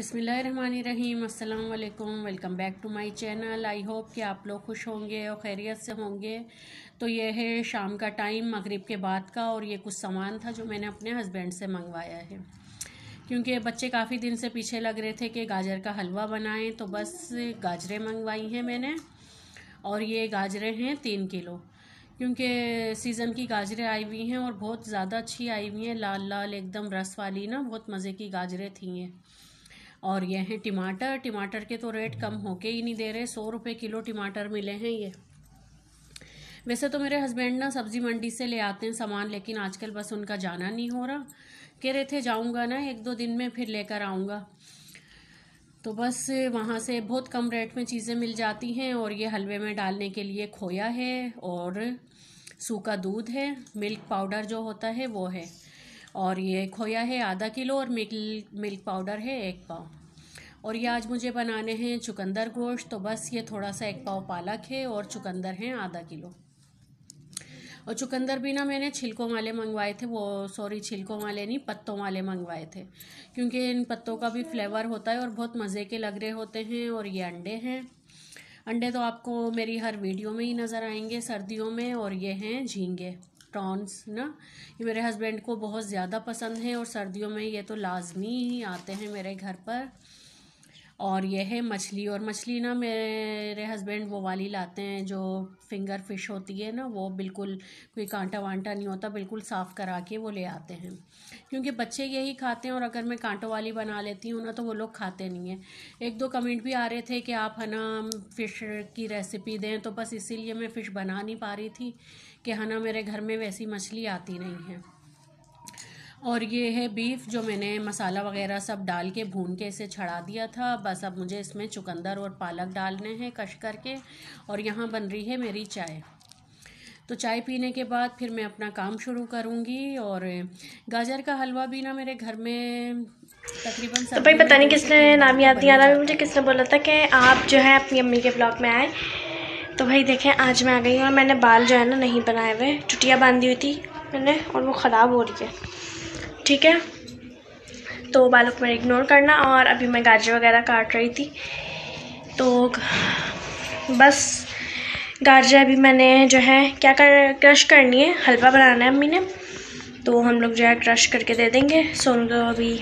अस्सलाम वालेकुम welcome back to my channel I hope कि आप लोग खुश होंगे और खैरियत से होंगे तो यह है शाम का टाइम मगरिब के बाद का और ये कुछ सामान था जो मैंने अपने हस्बैंड से मंगवाया है क्योंकि बच्चे काफ़ी दिन से पीछे लग रहे थे कि गाजर का हलवा बनाएं तो बस गाजरें मंगवाई हैं मैंने और ये गाजरें हैं तीन किलो क्योंकि सीज़न की गाजरें आई हुई हैं और बहुत ज़्यादा अच्छी आई हुई हैं लाल लाल एकदम रस वाली ना बहुत मज़े की गाजरें थी हैं और ये हैं टमाटर टमाटर के तो रेट कम होके ही नहीं दे रहे सौ रुपये किलो टमाटर मिले हैं ये वैसे तो मेरे हस्बैंड ना सब्ज़ी मंडी से ले आते हैं सामान लेकिन आजकल बस उनका जाना नहीं हो रहा कह रहे थे जाऊंगा ना एक दो दिन में फिर लेकर आऊँगा तो बस वहाँ से बहुत कम रेट में चीज़ें मिल जाती हैं और ये हलवे में डालने के लिए खोया है और सूखा दूध है मिल्क पाउडर जो होता है वो है और ये खोया है आधा किलो और मिल्क मिल्क पाउडर है एक पाव और ये आज मुझे बनाने हैं चुकंदर गोश्त तो बस ये थोड़ा सा एक पाव पालक है और चुकंदर हैं आधा किलो और चुकंदर भी ना मैंने छिलकों वाले मंगवाए थे वो सॉरी छिलकों वाले नहीं पत्तों वाले मंगवाए थे क्योंकि इन पत्तों का भी फ्लेवर होता है और बहुत मज़े के लग रहे होते हैं और ये अंडे हैं अंडे तो आपको मेरी हर वीडियो में ही नज़र आएंगे सर्दियों में और ये हैं झींगे प्रॉन्स ना ये मेरे हस्बैंड को बहुत ज़्यादा पसंद है और सर्दियों में ये तो लाजमी ही आते हैं मेरे घर पर और यह है मछली और मछली ना मेरे हस्बैंड वो वाली लाते हैं जो फिंगर फिश होती है ना वो बिल्कुल कोई कांटा वांटा नहीं होता बिल्कुल साफ़ करा के वो ले आते हैं क्योंकि बच्चे यही खाते हैं और अगर मैं कांटों वाली बना लेती हूँ ना तो वो लोग खाते नहीं हैं एक दो कमेंट भी आ रहे थे कि आप है ना फ़िश की रेसिपी दें तो बस इसीलिए मैं फ़िश बना नहीं पा रही थी कि है ना मेरे घर में वैसी मछली आती नहीं है और ये है बीफ जो मैंने मसाला वगैरह सब डाल के भून के इसे छड़ा दिया था बस अब मुझे इसमें चुकंदर और पालक डालने हैं कश करके और यहाँ बन रही है मेरी चाय तो चाय पीने के बाद फिर मैं अपना काम शुरू करूँगी और गाजर का हलवा भी ना मेरे घर में तकरीबन तो भाई पता नहीं किसने नाम याद नहीं आ रहा मुझे किसने बोला था कि आप जो है अपनी अम्मी के ब्लॉग में आए तो भाई देखें आज मैं आ गई हूँ और मैंने बाल जो है ना नहीं बनाए हुए चुटिया बांधी हुई थी मैंने और वो ख़राब हो रही है ठीक है तो बालों को मैंने इग्नोर करना और अभी मैं गाजर वगैरह काट रही थी तो बस गाजर अभी मैंने जो है क्या कर क्रश करनी है हलवा बनाना है अम्मी ने तो हम लोग जो है क्रश करके दे देंगे सोनू तो अभी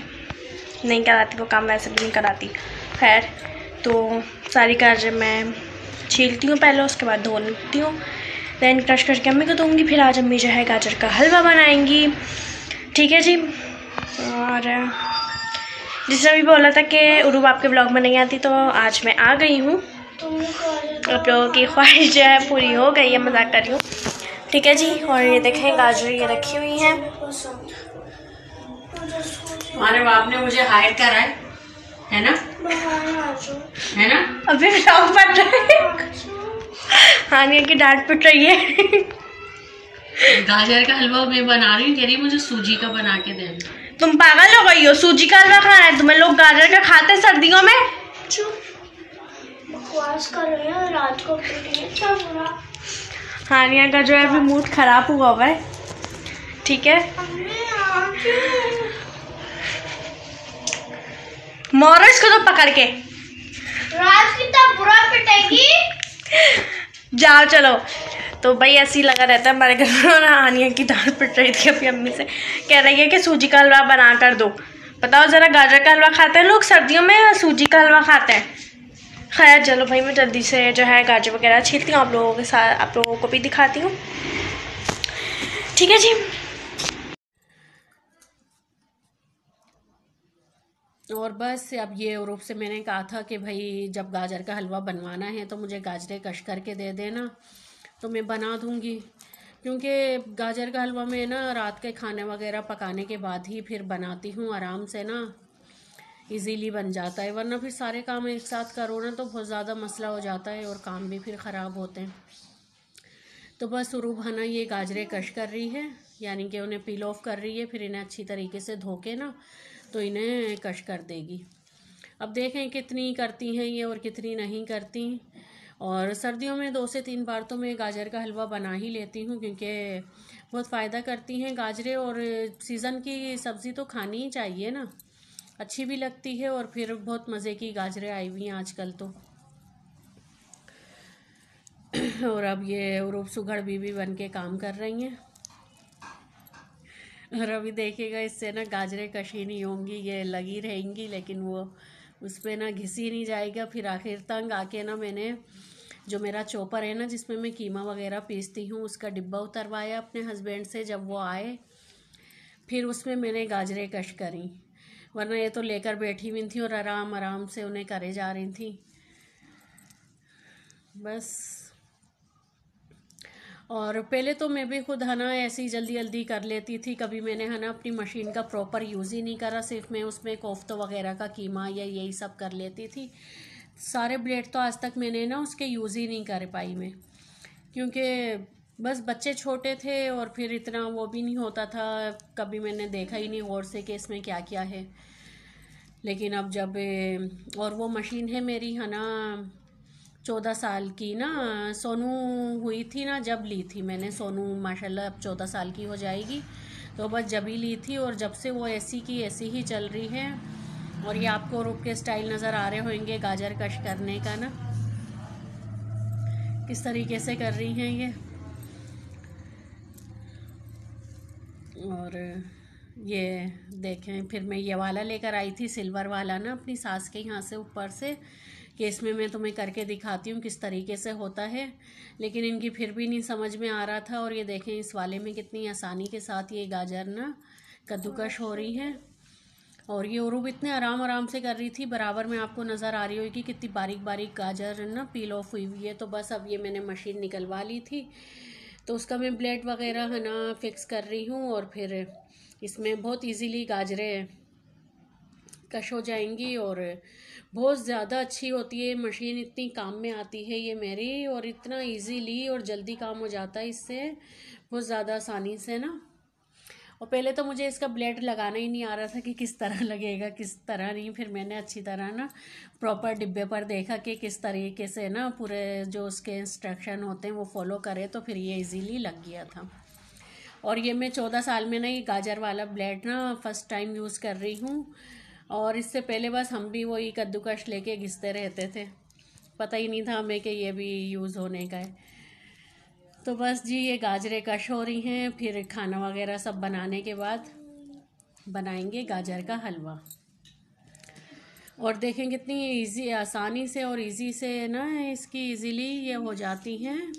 नहीं कराती वो काम वैसे भी नहीं कराती खैर तो सारी गाजर मैं छीलती हूँ पहले उसके बाद धो लेती हूँ दैन क्रश करके अम्मी को दूँगी फिर आज अम्मी जो है गाजर का हलवा बनाएंगी ठीक है जी और जिसने अभी बोला था कि उरूब आपके ब्लॉग में नहीं आती तो आज मैं आ गई हूँ आप लोगों की ख्वाहिश जो है पूरी हो गई है मजाक कर रही हूँ ठीक है जी और ये देखें गाजर ये रखी हुई है हमारे बाप ने मुझे हायर करा है है ना है ना अभी ब्लॉग बन रहा है हानिया की डांट पिट रही है गाजर का हलवा मैं बना रही हूँ कह रही मुझे सूजी का बना के दे तुम पागल हो गई हो सूजी का हलवा खाना है तुम्हें लोग गाजर का खाते सर्दियों में हानिया का जो है अभी मूड खराब हुआ हुआ है ठीक है मोरो को तो पकड़ के तो बुरा पिटेगी जाओ चलो तो भाई ऐसे ही लगा रहता है हमारे घर में और आनिया की दाल पिट रही थी अपनी अम्मी से कह रही है कि सूजी का हलवा बना कर दो बताओ ज़रा गाजर का हलवा खाते हैं लोग सर्दियों में सूजी का हलवा खाते हैं खैर चलो भाई मैं जल्दी से जो है गाजर वगैरह छीलती हूँ आप लोगों के साथ आप लोगों को भी दिखाती हूँ ठीक है जी और बस अब ये रूप से मैंने कहा था कि भाई जब गाजर का हलवा बनवाना है तो मुझे गाजरे कश करके दे देना तो मैं बना दूँगी क्योंकि गाजर का हलवा मैं ना रात के खाने वगैरह पकाने के बाद ही फिर बनाती हूँ आराम से ना इजीली बन जाता है वरना फिर सारे काम एक साथ करो ना तो बहुत ज़्यादा मसला हो जाता है और काम भी फिर ख़राब होते हैं तो बस शुरू हना ये गाजरे कश कर रही है यानी कि उन्हें पील ऑफ कर रही है फिर इन्हें अच्छी तरीके से धो के ना तो इन्हें कश कर देगी अब देखें कितनी करती हैं ये और कितनी नहीं करती और सर्दियों में दो से तीन बार तो मैं गाजर का हलवा बना ही लेती हूँ क्योंकि बहुत फ़ायदा करती हैं गाजरें और सीज़न की सब्ज़ी तो खानी ही चाहिए ना अच्छी भी लगती है और फिर बहुत मज़े की गाजरें आई हुई हैं आजकल तो और अब ये रूप सुघड़ बीबी बन के काम कर रही हैं रवि देखेगा इससे ना गाजरे कशीनी होंगी ये लगी रहेंगी लेकिन वो उस पर ना घिसी नहीं जाएगा फिर आखिर तंग आके ना मैंने जो मेरा चोपर है ना जिसमें मैं कीमा वगैरह पीसती हूँ उसका डिब्बा उतरवाया अपने हस्बैंड से जब वो आए फिर उसमें मैंने गाजरे कश करी वरना ये तो लेकर बैठी हुई थी और आराम आराम से उन्हें करे जा रही थी बस और पहले तो मैं भी खुद है ना ऐसी जल्दी जल्दी कर लेती थी कभी मैंने है ना अपनी मशीन का प्रॉपर यूज़ ही नहीं करा सिर्फ मैं उसमें कोफ्तों वगैरह का कीमा या यही सब कर लेती थी सारे ब्लेड तो आज तक मैंने ना उसके यूज़ ही नहीं कर पाई मैं क्योंकि बस बच्चे छोटे थे और फिर इतना वो भी नहीं होता था कभी मैंने देखा ही नहीं गौर से कि इसमें क्या क्या है लेकिन अब जब और वो मशीन है मेरी है ना चौदह साल की ना सोनू हुई थी ना जब ली थी मैंने सोनू माशाल्लाह अब चौदह साल की हो जाएगी तो बस जब ही ली थी और जब से वो ऐसी की ऐसी ही चल रही है और ये आपको रुक के स्टाइल नज़र आ रहे होंगे गाजर कश करने का ना किस तरीके से कर रही हैं ये और ये देखें फिर मैं ये वाला लेकर आई थी सिल्वर वाला ना अपनी सास के यहाँ से ऊपर से कि इसमें मैं तुम्हें करके दिखाती हूँ किस तरीके से होता है लेकिन इनकी फिर भी नहीं समझ में आ रहा था और ये देखें इस वाले में कितनी आसानी के साथ ये गाजर ना कद्दूकश हो रही है और ये उरूब इतने आराम आराम से कर रही थी बराबर में आपको नज़र आ रही होगी कितनी बारीक बारीक गाजर ना पील ऑफ हुई हुई है तो बस अब ये मैंने मशीन निकलवा ली थी तो उसका मैं ब्लेड वगैरह है ना फिक्स कर रही हूँ और फिर इसमें बहुत इजीली गाजरें कश हो जाएंगी और बहुत ज़्यादा अच्छी होती है मशीन इतनी काम में आती है ये मेरी और इतना इजीली और जल्दी काम हो जाता है इससे बहुत ज़्यादा आसानी से ना और पहले तो मुझे इसका ब्लेड लगाना ही नहीं आ रहा था कि किस तरह लगेगा किस तरह नहीं फिर मैंने अच्छी तरह ना प्रॉपर डिब्बे पर देखा कि किस तरीके से ना पूरे जो उसके इंस्ट्रक्शन होते हैं वो फॉलो करें तो फिर ये इजीली लग गया था और ये मैं चौदह साल में ना ये गाजर वाला ब्लेड ना फर्स्ट टाइम यूज़ कर रही हूँ और इससे पहले बस हम भी वही कद्दूकश लेके घिसते रहते थे पता ही नहीं था हमें कि ये भी यूज़ होने का है तो बस जी ये गाजरे कश हो रही हैं फिर खाना वगैरह सब बनाने के बाद बनाएंगे गाजर का हलवा और देखें कितनी इजी आसानी से और इजी से ना इसकी इजीली ये हो जाती हैं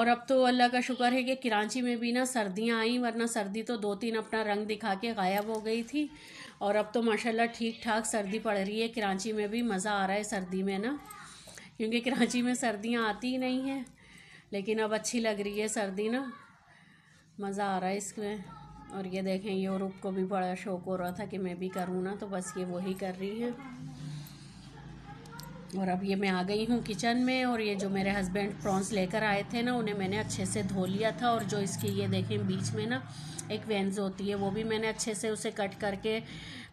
और अब तो अल्लाह का शुक्र है कि कराची में भी ना सर्दियाँ आई वरना सर्दी तो दो तीन अपना रंग दिखा के गायब हो गई थी और अब तो माशाल्लाह ठीक ठाक सर्दी पड़ रही है कराची में भी मज़ा आ रहा है सर्दी में ना क्योंकि कराची में सर्दियाँ आती ही नहीं हैं लेकिन अब अच्छी लग रही है सर्दी ना मज़ा आ रहा है इसमें और ये देखें यूरोप को भी बड़ा शौक हो रहा था कि मैं भी करूँ ना तो बस ये वही कर रही है और अब ये मैं आ गई हूँ किचन में और ये जो मेरे हस्बैंड प्रॉन्स लेकर आए थे ना उन्हें मैंने अच्छे से धो लिया था और जो इसके ये देखें बीच में ना एक वेंज होती है वो भी मैंने अच्छे से उसे कट करके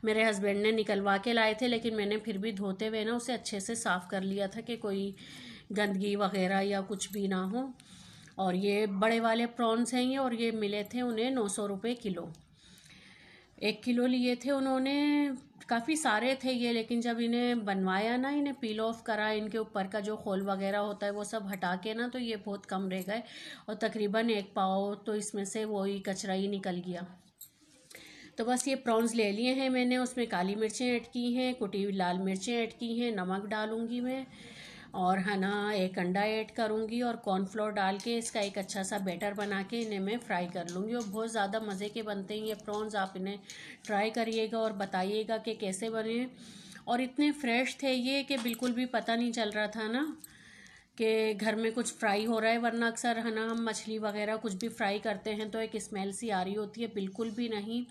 मेरे हस्बैंड ने निकलवा के लाए थे लेकिन मैंने फिर भी धोते हुए ना उसे अच्छे से साफ़ कर लिया था कि कोई गंदगी वगैरह या कुछ भी ना हो और ये बड़े वाले प्रॉन्स हैं ये और ये मिले थे उन्हें नौ सौ रुपये किलो एक किलो लिए थे उन्होंने काफ़ी सारे थे ये लेकिन जब इन्हें बनवाया ना इन्हें पील ऑफ करा इनके ऊपर का जो खोल वगैरह होता है वो सब हटा के ना तो ये बहुत कम रह गए और तकरीबन एक पाव तो इसमें से वही कचरा ही निकल गया तो बस ये प्रॉन्स ले लिए हैं मैंने उसमें काली मिर्चें ऐड की हैं कुटी हुई लाल मिर्चें ऐड की हैं नमक डालूंगी मैं और है ना एक अंडा ऐड करूँगी और कॉर्नफ्लोर डाल के इसका एक अच्छा सा बैटर बना के इन्हें मैं फ्राई कर लूँगी और बहुत ज़्यादा मज़े के बनते हैं ये प्रॉन्स आप इन्हें ट्राई करिएगा और बताइएगा कि कैसे बने और इतने फ्रेश थे ये कि बिल्कुल भी पता नहीं चल रहा था ना कि घर में कुछ फ्राई हो रहा है वरना अक्सर है ना हम मछली वगैरह कुछ भी फ्राई करते हैं तो एक स्मेल सी आ रही होती है बिल्कुल भी नहीं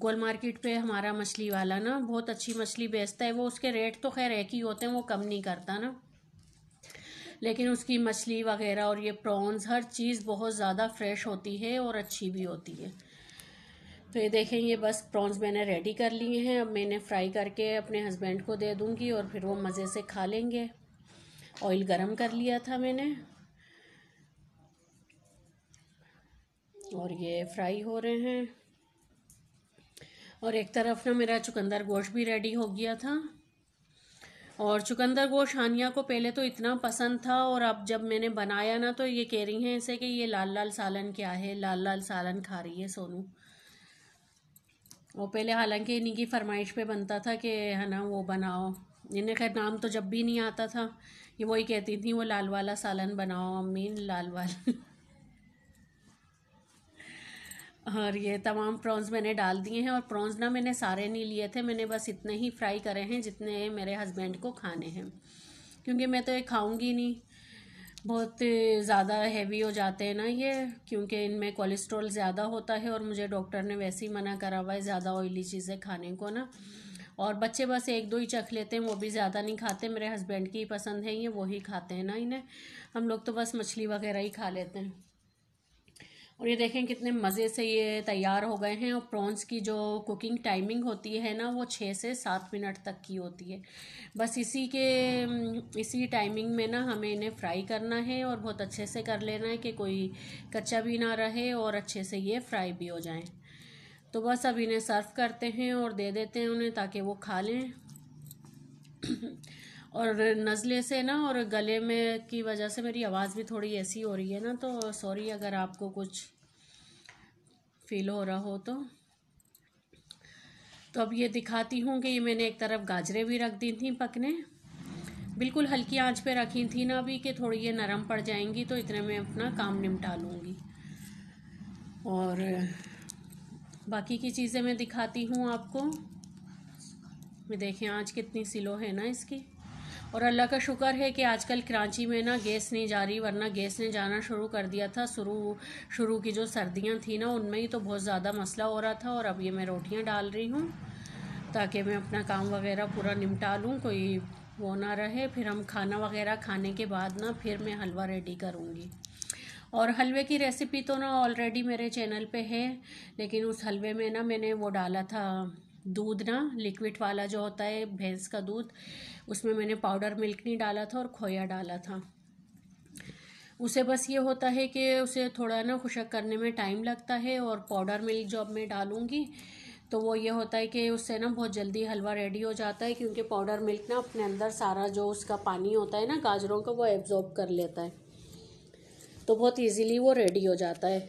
गोल मार्केट पे हमारा मछली वाला ना बहुत अच्छी मछली बेचता है वो उसके रेट तो खैर एक ही होते हैं वो कम नहीं करता ना लेकिन उसकी मछली वगैरह और ये प्रॉन्स हर चीज़ बहुत ज़्यादा फ्रेश होती है और अच्छी भी होती है तो ये देखें ये बस प्रॉन्स मैंने रेडी कर लिए हैं अब मैंने फ्राई करके अपने हस्बैंड को दे दूँगी और फिर वो मज़े से खा लेंगे ऑयल गरम कर लिया था मैंने और ये फ्राई हो रहे हैं और एक तरफ ना मेरा चुकंदर गोश्त भी रेडी हो गया था और चुकंदर गोश हानिया को पहले तो इतना पसंद था और अब जब मैंने बनाया ना तो ये कह रही हैं इसे कि ये लाल लाल सालन क्या है लाल लाल सालन खा रही है सोनू और पहले हालांकि इन्हीं की फरमाइश पे बनता था कि है ना वो बनाओ इन्हें खैर नाम तो जब भी नहीं आता था ये वही कहती थी वो लाल वाला सालन बनाओ अम्मी लाल वाला हाँ, और ये तमाम प्रॉन्स मैंने डाल दिए हैं और प्रॉन्स ना मैंने सारे नहीं लिए थे मैंने बस इतने ही फ्राई करे हैं जितने मेरे हस्बैंड को खाने हैं क्योंकि मैं तो ये खाऊंगी नहीं बहुत ज़्यादा हैवी हो जाते हैं ना ये क्योंकि इनमें कोलेस्ट्रॉल ज़्यादा होता है और मुझे डॉक्टर ने वैसे ही मना करा हुआ है ज़्यादा ऑयली चीज़ें खाने को ना और बच्चे बस एक दो ही चख लेते हैं वो भी ज़्यादा नहीं खाते मेरे हस्बैंड की पसंद है ये वही खाते हैं ना इन्हें हम लोग तो बस मछली वगैरह ही खा लेते हैं और ये देखें कितने मज़े से ये तैयार हो गए हैं और प्रॉन्स की जो कुकिंग टाइमिंग होती है ना वो छः से सात मिनट तक की होती है बस इसी के इसी टाइमिंग में ना हमें इन्हें फ्राई करना है और बहुत अच्छे से कर लेना है कि कोई कच्चा भी ना रहे और अच्छे से ये फ्राई भी हो जाएँ तो बस अब इन्हें सर्व करते हैं और दे देते हैं उन्हें ताकि वो खा लें और नज़ले से ना और गले में की वजह से मेरी आवाज़ भी थोड़ी ऐसी हो रही है ना तो सॉरी अगर आपको कुछ फील हो रहा हो तो तो अब ये दिखाती हूँ कि ये मैंने एक तरफ गाजरे भी रख दी थी पकने बिल्कुल हल्की आंच पे रखी थी ना अभी कि थोड़ी ये नरम पड़ जाएंगी तो इतने में अपना काम निपटा लूँगी और बाकी की चीज़ें मैं दिखाती हूँ आपको मैं देखें आंच कितनी सिलो है ना इसकी और अल्लाह का शुक्र है कि आजकल कराची में ना गैस नहीं जा रही वरना गैस ने जाना शुरू कर दिया था शुरू शुरू की जो सर्दियाँ थी ना उनमें ही तो बहुत ज़्यादा मसला हो रहा था और अब ये मैं रोटियाँ डाल रही हूँ ताकि मैं अपना काम वगैरह पूरा निपटा लूँ कोई वो ना रहे फिर हम खाना वगैरह खाने के बाद ना फिर मैं हलवा रेडी करूँगी और हलवे की रेसिपी तो ना ऑलरेडी मेरे चैनल पे है लेकिन उस हलवे में ना मैंने वो डाला था दूध ना लिक्विड वाला जो होता है भैंस का दूध उसमें मैंने पाउडर मिल्क नहीं डाला था और खोया डाला था उसे बस ये होता है कि उसे थोड़ा ना खुशक करने में टाइम लगता है और पाउडर मिल्क जो अब मैं डालूँगी तो वो ये होता है कि उससे ना बहुत जल्दी हलवा रेडी हो जाता है क्योंकि पाउडर मिल्क ना अपने अंदर सारा जो उसका पानी होता है ना गाजरों का वो एब्जॉर्ब कर लेता है तो बहुत इजीली वो रेडी हो जाता है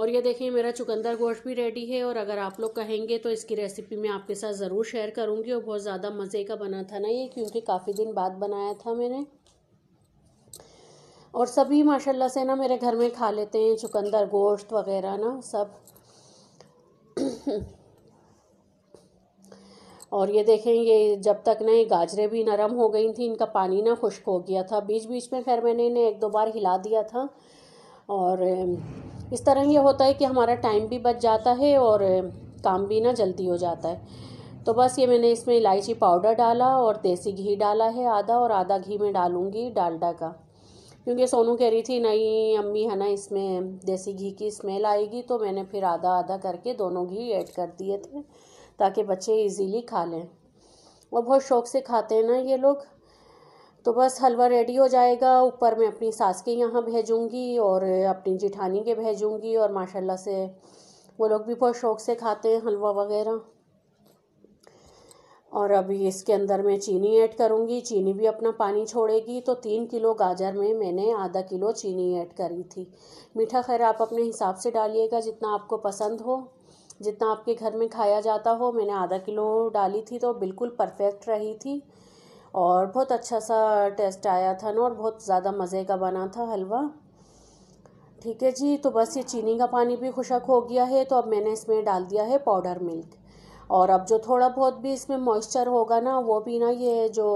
और ये देखें मेरा चुकंदर गोश्त भी रेडी है और अगर आप लोग कहेंगे तो इसकी रेसिपी मैं आपके साथ ज़रूर शेयर करूँगी और बहुत ज़्यादा मज़े का बना था ना ये क्योंकि काफ़ी दिन बाद बनाया था मैंने और सभी माशाल्लाह से ना मेरे घर में खा लेते हैं चुकंदर गोश्त वगैरह ना सब और ये देखें ये जब तक ना ये गाजरें भी नरम हो गई थी इनका पानी ना खुश्क हो गया था बीच बीच में खैर मैंने इन्हें एक दो बार हिला दिया था और इस तरह ये होता है कि हमारा टाइम भी बच जाता है और काम भी ना जल्दी हो जाता है तो बस ये मैंने इसमें इलायची पाउडर डाला और देसी घी डाला है आधा और आधा घी में डालूँगी डालडा का क्योंकि सोनू कह रही थी नहीं अम्मी है ना इसमें देसी घी की स्मेल आएगी तो मैंने फिर आधा आधा करके दोनों घी ऐड कर दिए थे ताकि बच्चे इजीली खा लें और बहुत शौक से खाते हैं ना ये लोग तो बस हलवा रेडी हो जाएगा ऊपर मैं अपनी सास के यहाँ भेजूँगी और अपनी जिठानी के भेजूँगी और माशाल्लाह से वो लोग भी बहुत शौक़ से खाते हैं हलवा वगैरह और अभी इसके अंदर मैं चीनी ऐड करूँगी चीनी भी अपना पानी छोड़ेगी तो तीन किलो गाजर में मैंने आधा किलो चीनी ऐड करी थी मीठा खैर आप अपने हिसाब से डालिएगा जितना आपको पसंद हो जितना आपके घर में खाया जाता हो मैंने आधा किलो डाली थी तो बिल्कुल परफेक्ट रही थी और बहुत अच्छा सा टेस्ट आया था ना और बहुत ज़्यादा मज़े का बना था हलवा ठीक है जी तो बस ये चीनी का पानी भी खुशक हो गया है तो अब मैंने इसमें डाल दिया है पाउडर मिल्क और अब जो थोड़ा बहुत भी इसमें मॉइस्चर होगा ना वो भी ना ये जो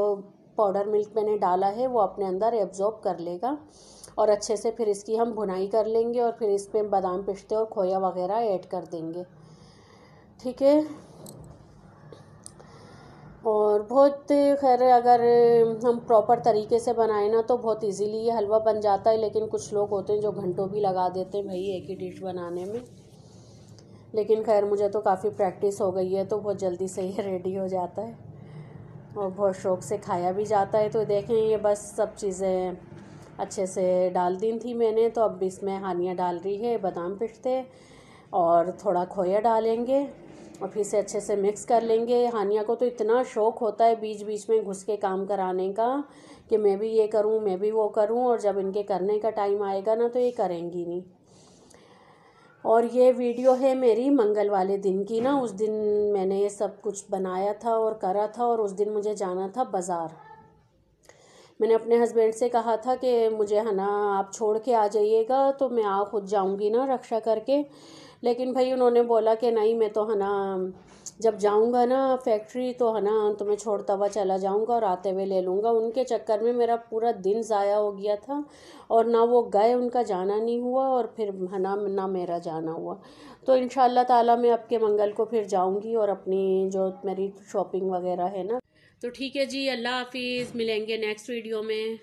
पाउडर मिल्क मैंने डाला है वो अपने अंदर एब्जॉर्ब कर लेगा और अच्छे से फिर इसकी हम भुनाई कर लेंगे और फिर इसमें बादाम पिस्ते और खोया वगैरह ऐड कर देंगे ठीक है और बहुत खैर अगर हम प्रॉपर तरीके से बनाए ना तो बहुत इजीली ये हलवा बन जाता है लेकिन कुछ लोग होते हैं जो घंटों भी लगा देते हैं भाई एक ही डिश बनाने में लेकिन खैर मुझे तो काफ़ी प्रैक्टिस हो गई है तो बहुत जल्दी से ये रेडी हो जाता है और बहुत शौक से खाया भी जाता है तो देखें ये बस सब चीज़ें अच्छे से डाल दी थी मैंने तो अब इसमें हानियाँ डाल रही है बादाम पिटते और थोड़ा खोया डालेंगे और फिर से अच्छे से मिक्स कर लेंगे हानिया को तो इतना शौक़ होता है बीच बीच में घुस के काम कराने का कि मैं भी ये करूँ मैं भी वो करूँ और जब इनके करने का टाइम आएगा ना तो ये करेंगी नहीं और ये वीडियो है मेरी मंगल वाले दिन की ना उस दिन मैंने ये सब कुछ बनाया था और करा था और उस दिन मुझे जाना था बाज़ार मैंने अपने हस्बैंड से कहा था कि मुझे है ना आप छोड़ के आ जाइएगा तो मैं आ खुद जाऊँगी ना रक्षा करके लेकिन भाई उन्होंने बोला कि नहीं मैं तो है ना जब जाऊँगा ना फैक्ट्री तो है ना तो मैं छोड़ता हुआ चला जाऊँगा और आते हुए ले लूँगा उनके चक्कर में मेरा पूरा दिन ज़ाया हो गया था और ना वो गए उनका जाना नहीं हुआ और फिर है ना ना मेरा जाना हुआ तो इन ताला मैं आपके मंगल को फिर जाऊँगी और अपनी जो मेरी शॉपिंग वगैरह है ना तो ठीक है जी अल्लाह हाफिज़ मिलेंगे नेक्स्ट वीडियो में